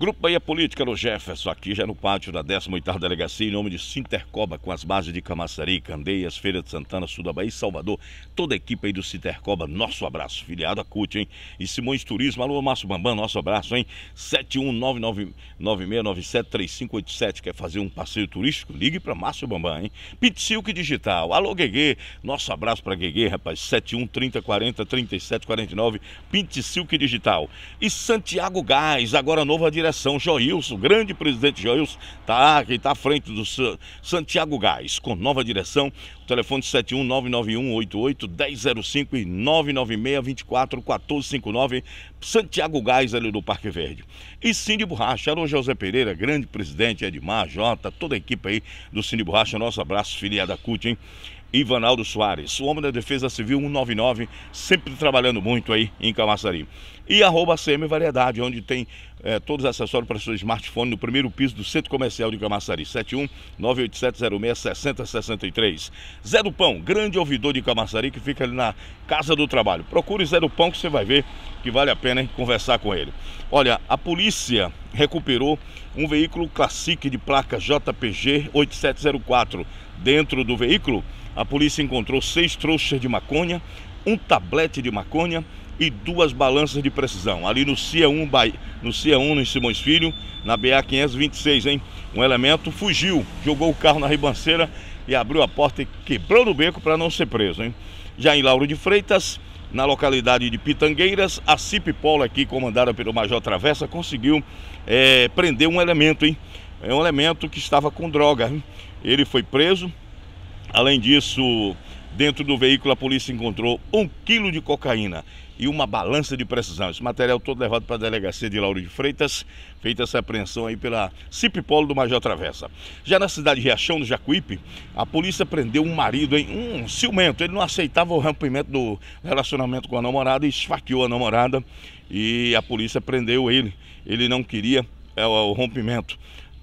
Grupo Bahia Política no Jefferson, aqui já no pátio da 18ª Delegacia, em nome de Sintercoba, com as bases de Camaçari, Candeias, Feira de Santana, Sul da Bahia e Salvador. Toda a equipe aí do Sintercoba, nosso abraço. Filiado a CUT, hein? E Simões Turismo, alô, Márcio Bambam, nosso abraço, hein? 71996973587, quer fazer um passeio turístico? Ligue para Márcio Bambam, hein? Pitsilk Digital, alô, Guegue, nosso abraço para Guegue, rapaz, 7130403749, Pitsilk Digital. E Santiago Gás, agora nova direção são Joilson, grande presidente Joilson, tá, aqui, está à frente do Santiago Gás, com nova direção. O telefone 71991881005 e 996 24 1459, Santiago Gás, ali do Parque Verde. E Cine Borracha, Alô José Pereira, grande presidente, Edmar, Jota, toda a equipe aí do Cine Borracha, nosso abraço, filiada CUT, hein? Ivanaldo Soares, o homem da Defesa Civil 199, sempre trabalhando muito aí em Camaçari. E arroba CM Variedade, onde tem é, todos os acessórios para seu smartphone no primeiro piso do Centro Comercial de Camaçari, 71 987066063. Zé do Pão, grande ouvidor de Camaçari que fica ali na Casa do Trabalho. Procure Zé do Pão que você vai ver que vale a pena hein, conversar com ele. Olha, a polícia recuperou um veículo classique de placa JPG 8704 Dentro do veículo, a polícia encontrou seis trouxas de maconha, um tablete de maconha e duas balanças de precisão. Ali no CIA 1, no, CIA 1, em Simões Filho, na BA 526, hein? Um elemento fugiu, jogou o carro na ribanceira e abriu a porta e quebrou no beco para não ser preso, hein? Já em Lauro de Freitas, na localidade de Pitangueiras, a CIP Polo, aqui comandada pelo Major Travessa, conseguiu é, prender um elemento, hein? é um elemento que estava com droga. Ele foi preso. Além disso, dentro do veículo a polícia encontrou um quilo de cocaína e uma balança de precisão. Esse material todo levado para a delegacia de Lauro de Freitas, feita essa apreensão aí pela Cip Polo do Major Travessa. Já na cidade de Riachão, no Jacuípe, a polícia prendeu um marido, hein? um ciumento. Ele não aceitava o rompimento do relacionamento com a namorada e esfaqueou a namorada e a polícia prendeu ele. Ele não queria é, o rompimento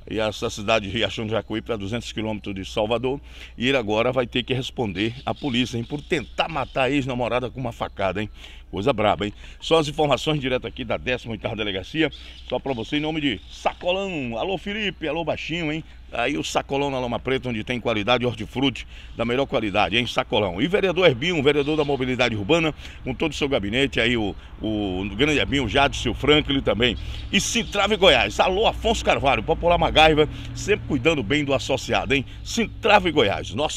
e essa cidade de Riachão de Jacuí a 200 quilômetros de Salvador, e ele agora vai ter que responder à polícia, hein, por tentar matar a ex-namorada com uma facada, hein? Coisa braba, hein? Só as informações direto aqui da 18ª Delegacia, só para você em nome de Sacolão. Alô, Felipe, alô, Baixinho, hein? Aí o Sacolão na Loma Preta, onde tem qualidade, hortifruti da melhor qualidade, hein, Sacolão. E vereador Herbinho, vereador da mobilidade urbana, com todo o seu gabinete, aí o, o, o grande Herbinho, o Jade, seu Franklin também. E Sintrave Goiás, alô Afonso Carvalho, Popular Magaiva, sempre cuidando bem do associado, hein? Sintrave Goiás, nosso